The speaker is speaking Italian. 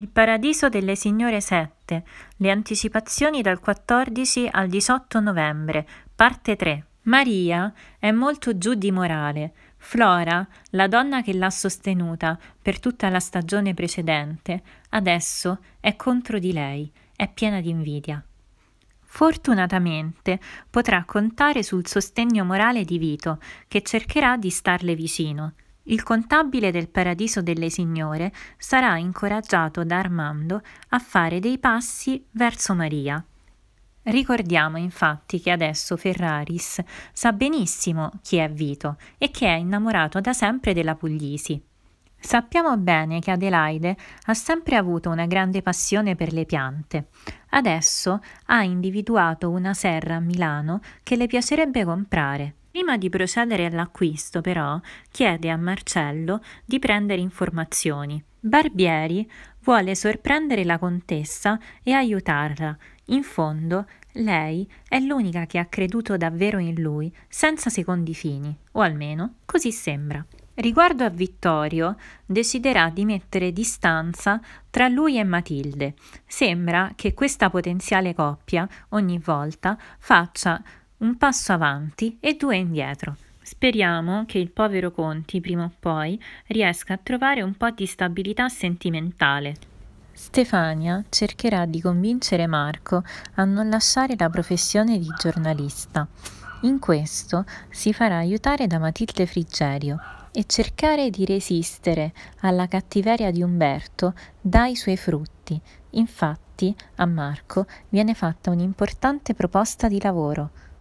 Il paradiso delle signore 7. le anticipazioni dal 14 al 18 novembre, parte 3. Maria è molto giù di morale. Flora, la donna che l'ha sostenuta per tutta la stagione precedente, adesso è contro di lei, è piena di invidia. Fortunatamente potrà contare sul sostegno morale di Vito, che cercherà di starle vicino il contabile del Paradiso delle Signore sarà incoraggiato da Armando a fare dei passi verso Maria. Ricordiamo infatti che adesso Ferraris sa benissimo chi è Vito e che è innamorato da sempre della Puglisi. Sappiamo bene che Adelaide ha sempre avuto una grande passione per le piante. Adesso ha individuato una serra a Milano che le piacerebbe comprare. Prima di procedere all'acquisto, però, chiede a Marcello di prendere informazioni. Barbieri vuole sorprendere la contessa e aiutarla. In fondo, lei è l'unica che ha creduto davvero in lui, senza secondi fini, o almeno così sembra. Riguardo a Vittorio, deciderà di mettere distanza tra lui e Matilde. Sembra che questa potenziale coppia, ogni volta, faccia un passo avanti e due indietro. Speriamo che il povero Conti, prima o poi, riesca a trovare un po' di stabilità sentimentale. Stefania cercherà di convincere Marco a non lasciare la professione di giornalista. In questo si farà aiutare da Matilde Frigerio, e cercare di resistere alla cattiveria di Umberto dà i suoi frutti. Infatti, a Marco viene fatta un'importante proposta di lavoro.